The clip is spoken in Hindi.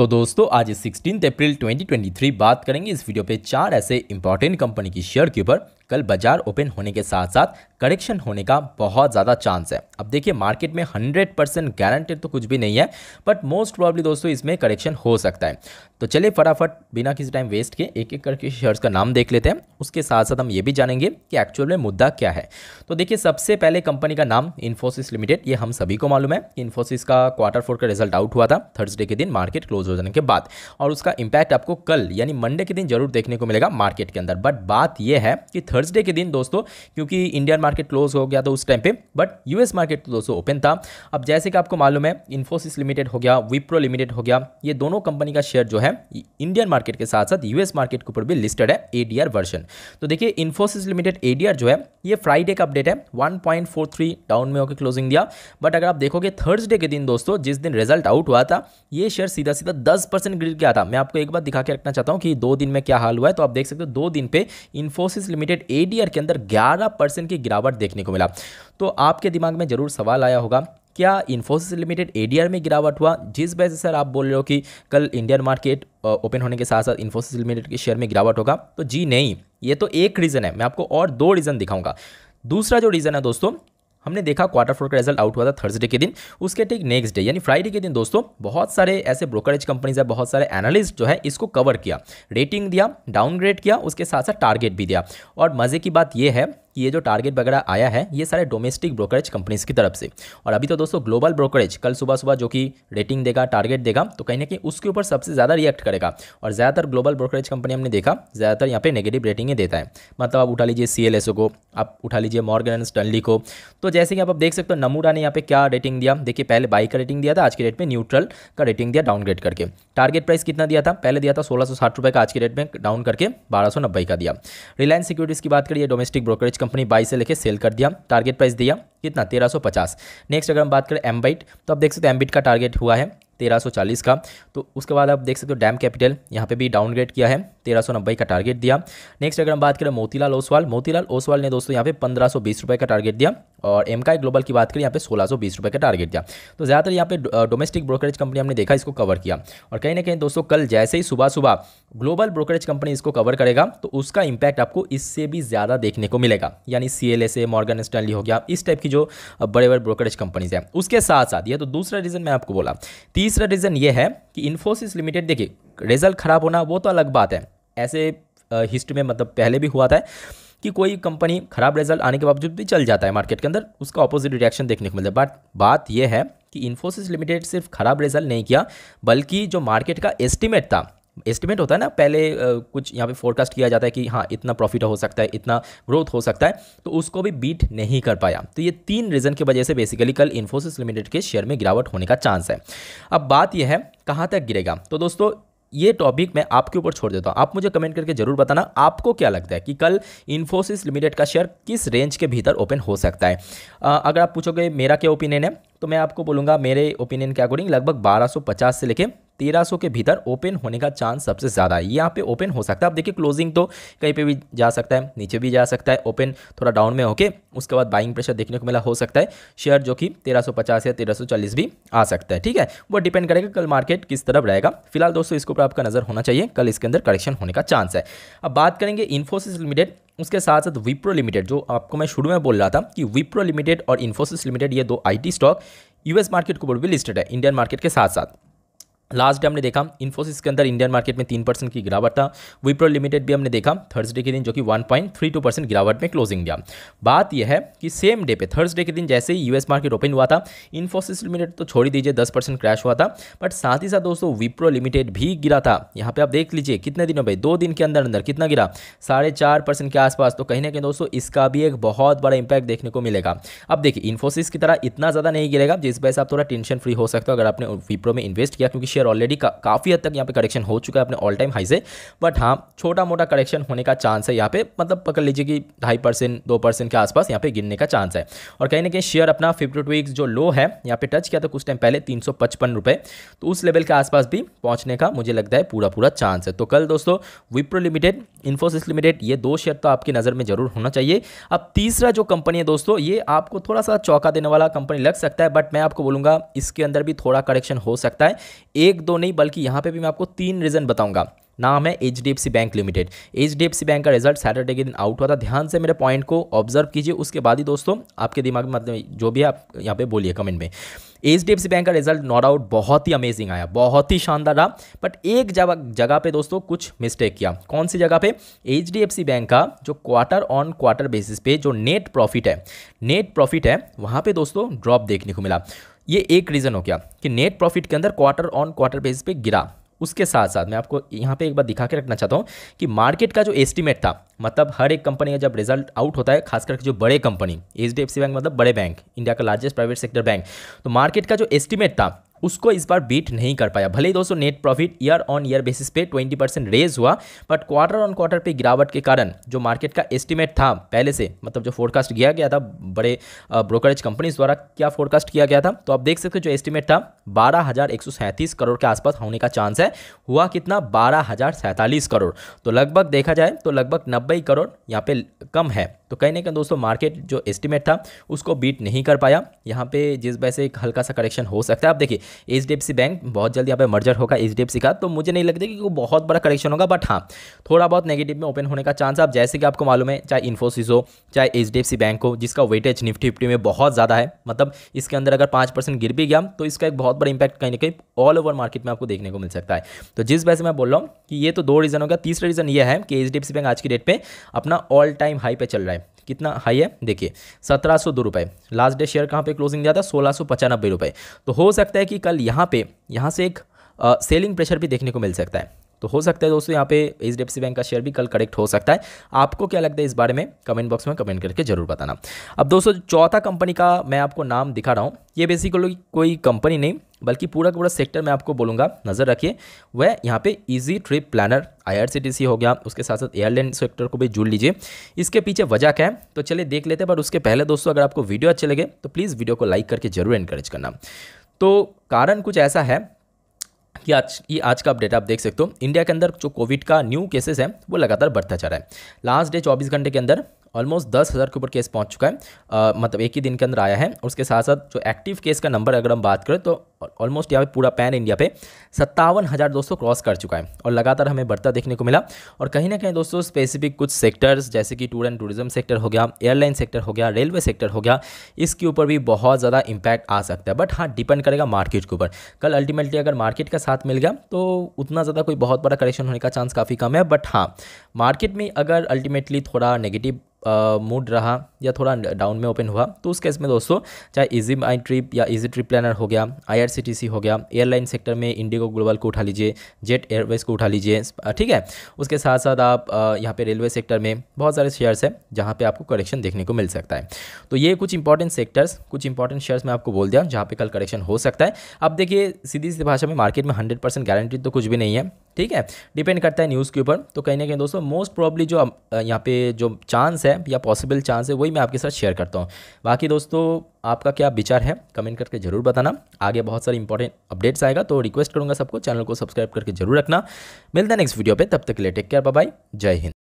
तो दोस्तों आज सिक्सटीन अप्रैल 2023 बात करेंगे इस वीडियो पे चार ऐसे इंपॉर्टेंट कंपनी की शेयर के ऊपर कल बाजार ओपन होने के साथ साथ करेक्शन होने का बहुत ज़्यादा चांस है अब देखिए मार्केट में 100 परसेंट गारंटेड तो कुछ भी नहीं है बट मोस्ट प्रॉब्ली दोस्तों इसमें करेक्शन हो सकता है तो चलिए फटाफट बिना किसी टाइम वेस्ट के एक एक करके शेयर्स का नाम देख लेते हैं उसके साथ साथ हम ये भी जानेंगे कि एक्चुअल में मुद्दा क्या है तो देखिए सबसे पहले कंपनी का नाम इन्फोसिस लिमिटेड ये हम सभी को मालूम है इन्फोसिस का क्वार्टर फोर का रिजल्ट आउट हुआ था थर्सडे के दिन मार्केट क्लोज हो जाने के बाद और उसका इम्पैक्ट आपको कल यानी मंडे के दिन जरूर देखने को मिलेगा मार्केट के अंदर बट बात यह है कि थर्ड थर्सडे के दिन दोस्तों क्योंकि इंडियन मार्केट क्लोज हो गया था उस टाइम पे बट यूएस मार्केट तो दोस्तों ओपन था अब जैसे कि आपको मालूम है इन्फोसिस लिमिटेड हो गया विप्रो लिमिटेड हो गया ये दोनों कंपनी का शेयर जो है इंडियन मार्केट के साथ साथ यूएस मार्केट के ऊपर भी लिस्टेड है एडीआर वर्जन तो देखिए इन्फोसिस लिमिटेड एडीआर जो है ये फ्राइडे का अपडेट है वन डाउन में होकर क्लोजिंग दिया बट अगर आप देखोगे थर्सडे के दिन दोस्तों जिस दिन रिजल्ट आउट हुआ था ये शेयर सीधा सीधा दस परसेंट गिर गया था मैं आपको एक बार दिखा के रखना चाहता हूँ कि दो दिन में क्या हाल हुआ है तो आप देख सकते हो दो दिन पे इन्फोसिस लिमिटेड एडीआर के अंदर 11 परसेंट की गिरावट देखने को मिला तो आपके दिमाग में ज़रूर सवाल आया होगा क्या इन्फोसिस लिमिटेड एडीआर में गिरावट हुआ जिस वजह से सर आप बोल रहे हो कि कल इंडियन मार्केट ओपन होने के साथ साथ इन्फोसिस लिमिटेड के शेयर में गिरावट होगा तो जी नहीं ये तो एक रीज़न है मैं आपको और दो रीज़न दिखाऊंगा दूसरा जो रीज़न है दोस्तों हमने देखा क्वार्टर फोर का रिजल्ट आउट हुआ था थर्सडे के दिन उसके ठीक नेक्स्ट डे यानी फ्राइडे के दिन दोस्तों बहुत सारे ऐसे ब्रोकरेज कंपनीज है बहुत सारे एनालिस्ट जो है इसको कवर किया रेटिंग दिया डाउनग्रेड किया उसके साथ साथ टारगेट भी दिया और मज़े की बात यह है ये जो टारगेट वगैरह आया है ये सारे डोमेस्टिक ब्रोकरेज कंपनीज की तरफ से और अभी तो दोस्तों ग्लोबल ब्रोकरेज कल सुबह सुबह जो कि रेटिंग देगा टारगेट देगा तो कहीं ना कहीं उसके ऊपर सबसे ज़्यादा रिएक्ट करेगा और ज़्यादातर ग्लोबल ब्रोकरेज कंपनी हमने देखा ज़्यादातर यहाँ पे नेगेटिव रेटिंग देता है मतलब आप उठा लीजिए सी को आप उठा लीजिए मॉर्गन एंड स्टनली को तो जैसे कि आप, देख सकते हो नमूरा ने यहाँ पे क्या रेटिंग दिया देखिए पहले बाई का रेटिंग दिया था आज के डेट में न्यूट्रल का रेटिंग दिया डाउनग्रेड करके टारगेट प्राइस कितना दिया था पहले दिया था सोलह सौ साठ रुपये का आज के रेट में डाउन करके बारह सौ नब्बे का दिया रिलायंस सिक्योरिटीज़ की बात करिए domestic brokerage company company buy से लेके सेल कर दिया टारगेट प्राइस दिया कितना तेरह सौ पचास नेक्स्ट अगर हम बात करें एम तो आप देख सकते हैं एम का टारगेट हुआ है 1340 का तो उसके बाद आप देख सकते हो डैम कैपिटल यहाँ पे भी डाउनग्रेड किया है नब्बे का टारगेट दिया नेक्स्ट अगर हम बात करें मोतीलाल ओसवाल मोतीलाल ओसवाल ने दोस्तों यहाँ पे पंद्रह रुपए का टारगेट दिया और एम का ग्लोबल की बात करें यहाँ पे सोलह रुपए का टारगेट दिया तो ज़्यादातर यहाँ पे डोमेस्टिक ब्रोकरेज कंपनी हमने देखा इसको कवर किया और कहीं ना कहीं दोस्तों कल जैसे ही सुबह सुबह ग्लोबल ब्रोकरेज कंपनी इसको कवर करेगा तो उसका इंपैक्ट आपको इससे भी ज़्यादा देखने को मिलेगा यानी सी एल मॉर्गन स्टैंडली हो गया इस टाइप की जो बड़े बड़े ब्रोकरेज कंपनीज हैं उसके साथ साथ ये तो दूसरा रीज़न मैं आपको बोला तीस तीसरा रीज़न ये है कि इन्फोसिस लिमिटेड देखिए रिजल्ट ख़राब होना वो तो अलग बात है ऐसे हिस्ट्री में मतलब पहले भी हुआ था कि कोई कंपनी ख़राब रिजल्ट आने के बावजूद भी चल जाता है मार्केट के अंदर उसका ऑपोजिट रिएक्शन देखने को मिलता है बट बात यह है कि इन्फोसिस लिमिटेड सिर्फ ख़राब रिजल्ट नहीं किया बल्कि जो मार्केट का एस्टिमेट था एस्टिमेट होता है ना पहले कुछ यहाँ पे फोरकास्ट किया जाता है कि हाँ इतना प्रॉफिट हो सकता है इतना ग्रोथ हो सकता है तो उसको भी बीट नहीं कर पाया तो ये तीन रीज़न की वजह से बेसिकली कल इन्फोसिस लिमिटेड के शेयर में गिरावट होने का चांस है अब बात यह है कहाँ तक गिरेगा तो दोस्तों ये टॉपिक मैं आपके ऊपर छोड़ देता हूँ आप मुझे कमेंट करके जरूर बताना आपको क्या लगता है कि कल इन्फोसिस लिमिटेड का शेयर किस रेंज के भीतर ओपन हो सकता है आ, अगर आप पूछोगे मेरा क्या ओपिनियन है तो मैं आपको बोलूँगा मेरे ओपिनियन के अकॉर्डिंग लगभग 1250 से लेके तेरह के भीतर ओपन होने का चांस सबसे ज़्यादा है यहाँ पे ओपन हो सकता है आप देखिए क्लोजिंग तो कहीं पे भी जा सकता है नीचे भी जा सकता है ओपन थोड़ा डाउन में होके उसके बाद बाइंग प्रेशर देखने को मिला हो सकता है शेयर जो कि तेरह या तेरह भी आ सकता है ठीक है वो डिपेंड करेगा कल मार्केट किस तरफ रहेगा फिलहाल दोस्तों इसके ऊपर आपका नज़र होना चाहिए कल इसके अंदर करेक्शन होने का चांस है अब बात करेंगे इन्फोसिस लिमिटेड उसके साथ साथ विप्रो लिमिटेड जो आपको मैं शुरू में बोल रहा था कि विप्रो लिमिटेड और इन्फोसिस लिमिटेड ये दो आईटी स्टॉक यूएस मार्केट के ऊपर भी लिस्टेड है इंडियन मार्केट के साथ साथ लास्ट डे हमने देखा इन्फोसिस के अंदर इंडियन मार्केट में तीन परसेंट की गिरावट था विप्रो लिमिटेड भी हमने देखा थर्सडे के दिन जो कि 1.32 परसेंट गिरावट में क्लोजिंग दिया बात यह है कि सेम डे पे थर्सडे के दिन जैसे ही यूएस मार्केट ओपन हुआ था इन्फोसिस लिमिटेड तो छोड़ ही दीजिए दस परसेंट क्रैश हुआ था बट साथ ही साथ दोस्तों विप्रो लिमिटेड भी गिरा था यहाँ पर आप देख लीजिए कितने दिनों पर दो दिन के अंदर अंदर कितना गिरा साढ़े चार परसेंट के आसपास तो कहीं ना कहीं दोस्तों इसका भी एक बहुत बड़ा इंपैक्ट देखने को मिलेगा अब देखिए इन्फोसिस की तरह इतना ज़्यादा नहीं गिरेगा जिस वजह से आप थोड़ा टेंशन फ्री हो सकते हो अगर आपने विप्रो में इन्वेस्ट किया क्योंकि शेयर ऑलरेडी का, काफ़ी हद तक यहाँ पे करेक्शन हो चुका है अपने ऑल टाइम हाई से बट हाँ छोटा मोटा करेक्शन होने का चांस है यहाँ पे मतलब पकड़ लीजिए कि ढाई परसेंट दो परसेंट के आसपास यहाँ पे गिरने का चांस है और कहीं ना कहीं शेयर अपना फिफ्टी टू जो लो है यहाँ पे टच किया था तो कुछ टाइम पहले तीन तो उस लेवल के आसपास भी पहुँचने का मुझे लगता है पूरा पूरा चांस है तो कल दोस्तों विप्रो लिमिटेड इन्फोसिस लिमिटेड ये दो शेयर तो आपकी नज़र में जरूर होना चाहिए अब तीसरा जो कंपनी है दोस्तों ये आपको थोड़ा सा चौका देने वाला कंपनी लग सकता है बट मैं आपको बोलूँगा इसके अंदर भी थोड़ा करेक्शन हो सकता है एक दो नहीं बल्कि यहाँ पे भी मैं आपको तीन रीज़न बताऊंगा नाम है H D F C bank limited H D F C bank का रिजल्ट सैटरडे के दिन आउट हुआ था ध्यान से मेरे पॉइंट को ऑब्जर्व कीजिए उसके बाद ही दोस्तों आपके दिमाग में मतलब जो भी आप यहाँ पे बोलिए कमेंट में H D F C bank का रिजल्ट नॉट आउट बहुत ही अमेजिंग आया बहुत ही शानदार रहा बट एक जगह पे दोस्तों कुछ मिस्टेक किया कौन सी जगह पे H D F C bank का जो क्वार्टर ऑन क्वार्टर बेसिस पे जो नेट प्रॉफिट है नेट प्रॉफिट है वहाँ पे दोस्तों ड्रॉप देखने को मिला ये एक रीज़न हो गया कि नेट प्रॉफिट के अंदर क्वार्टर ऑन क्वार्टर बेस पे गिरा उसके साथ साथ मैं आपको यहाँ पे एक बार दिखा के रखना चाहता हूँ कि मार्केट का जो एस्टीमेट था मतलब हर एक कंपनी का जब रिजल्ट आउट होता है खास करके जो बड़े कंपनी एच बैंक मतलब बड़े बैंक इंडिया का लार्जेस्ट प्राइवेट सेक्टर बैंक तो मार्केट का जो एस्टीमेट था उसको इस बार बीट नहीं कर पाया भले ही दोस्तों net profit year on year basis पे 20 परसेंट रेज हुआ बट क्वार्टर ऑन क्वार्टर पे गिरावट के कारण जो मार्केट का एस्टिमेट था पहले से मतलब जो फोरकास्ट किया गया था बड़े ब्रोकरेज कंपनीज द्वारा क्या फोरकास्ट किया गया था तो आप देख सकते हो जो एस्टिमेट था बारह करोड़ के आसपास होने का चांस है हुआ कितना बारह करोड़ तो लगभग देखा जाए तो लगभग नब्बे करोड़ यहाँ पे कम है तो कहीं ना कहीं दोस्तों मार्केट जो एस्टिमेट था उसको बीट नहीं कर पाया यहाँ पे जिस वजह से एक हल्का सा करेक्शन हो सकता है आप देखिए एच डी बैंक बहुत जल्दी यहाँ पे मर्जर होगा एच डी का तो मुझे नहीं लगता कि वो बहुत बड़ा करेक्शन होगा बट हाँ थोड़ा बहुत नेगेटिव में ओपन होने का चांस आप जैसे कि आपको मालूम है चाहे इन्फोसिस हो चाहे एच बैंक हो जिसका वेटेज निफ्टी फिफ्टी में बहुत ज़्यादा है मतलब इसके अंदर अगर पाँच गिर भी गया तो इसका एक बहुत बड़ा इंपैक्ट कहीं ना कहीं ऑल ओवर मार्केट में आपको देखने को मिल सकता है तो जिस वजह से मैं बोल रहा हूँ कि ये तो दो रीज़न होगा तीसरा रीज़न ये है कि एच बैंक आज की डेट पर अपना ऑल टाइम हाई पे चल रहा है कितना हाई है देखिए सत्रह सौ दो रुपये लास्ट डे शेयर कहाँ पे क्लोजिंग दिया था सोलह सौ पचानबे रुपये तो हो सकता है कि कल यहाँ पे यहाँ से एक सेलिंग प्रेशर भी देखने को मिल सकता है तो हो सकता है दोस्तों यहाँ पे H D F C bank का शेयर भी कल करेक्ट हो सकता है आपको क्या लगता है इस बारे में कमेंट बॉक्स में कमेंट करके जरूर बताना अब दोस्तों चौथा कंपनी का मैं आपको नाम दिखा रहा हूँ ये बेसिकली कोई कंपनी नहीं बल्कि पूरा का पूरा सेक्टर मैं आपको बोलूँगा नज़र रखिए वह यहाँ पे इजी ट्रिप प्लानर आईआरसीटीसी हो गया उसके साथ साथ एयरलाइन सेक्टर को भी जुड़ लीजिए इसके पीछे वजह क्या है तो चलिए देख लेते हैं पर उसके पहले दोस्तों अगर आपको वीडियो अच्छे लगे तो प्लीज़ वीडियो को लाइक करके जरूर इनकरेज करना तो कारण कुछ ऐसा है कि आज ये आज का अपडेट आप देख सकते हो इंडिया के अंदर जो कोविड का न्यू केसेस है वो लगातार बढ़ता जा रहा है लास्ट डे 24 घंटे के अंदर ऑलमोस्ट दस हज़ार के ऊपर केस पहुंच चुका है आ, मतलब एक ही दिन के अंदर आया है उसके साथ साथ जो एक्टिव केस का नंबर अगर हम बात करें तो ऑलमोस्ट यहाँ पे पूरा पैन इंडिया पे सत्तावन हज़ार दोस्तों क्रॉस कर चुका है और लगातार हमें बढ़ता देखने को मिला और कहीं ना कहीं दोस्तों स्पेसिफिक कुछ सेक्टर्स जैसे कि टूर एंड टूरिज्म सेक्टर हो गया एयरलाइन सेक्टर हो गया रेलवे सेक्टर हो गया इसके ऊपर भी बहुत ज़्यादा इम्पैक्ट आ सकता है बट हाँ डिपेंड करेगा मार्केट के ऊपर कल अल्टीमेटली अगर मार्केट का साथ मिल गया तो उतना ज़्यादा कोई बहुत बड़ा करेक्शन होने का चांस काफ़ी कम है बट हाँ मार्केट में अगर अल्टीमेटली थोड़ा नेगेटिव मूड uh, रहा या थोड़ा डाउन में ओपन हुआ तो उस केस में दोस्तों चाहे इजी माई ट्रिप या इजी ट्रिप प्लानर हो गया आई आईआरसीटीसी हो गया एयरलाइन सेक्टर में इंडिगो ग्लोबल को उठा लीजिए जेट एयरवेज को उठा लीजिए ठीक है उसके साथ साथ आप यहाँ पे रेलवे सेक्टर में बहुत सारे शेयर्स हैं जहाँ पे आपको करेक्शन देखने को मिल सकता है तो ये कुछ इंपॉर्टेंट सेक्टर्स कुछ इंपॉर्टेंट शेयर्स मैं आपको बोल दिया जहाँ पे कल करेक्शन हो सकता है अब देखिए सीधी सीधी भाषा में मार्केट में हंड्रेड गारंटी तो कुछ भी नहीं है ठीक है डिपेंड करता है न्यूज़ के ऊपर तो कहीं ना कहीं दोस्तों मोस्ट प्रॉब्ली जो यहाँ पे जो चांस है या पॉसिबल चांस है वही मैं आपके साथ शेयर करता हूँ बाकी दोस्तों आपका क्या विचार है कमेंट करके ज़रूर बताना आगे बहुत सारे इंपॉर्टेंट अपडेट्स आएगा तो रिक्वेस्ट करूँगा सबको चैनल को सब्सक्राइब करके जरूर रखना मिलता है नेक्स्ट वीडियो पर तब तक के लिए टेक केयर बाय जय हिंद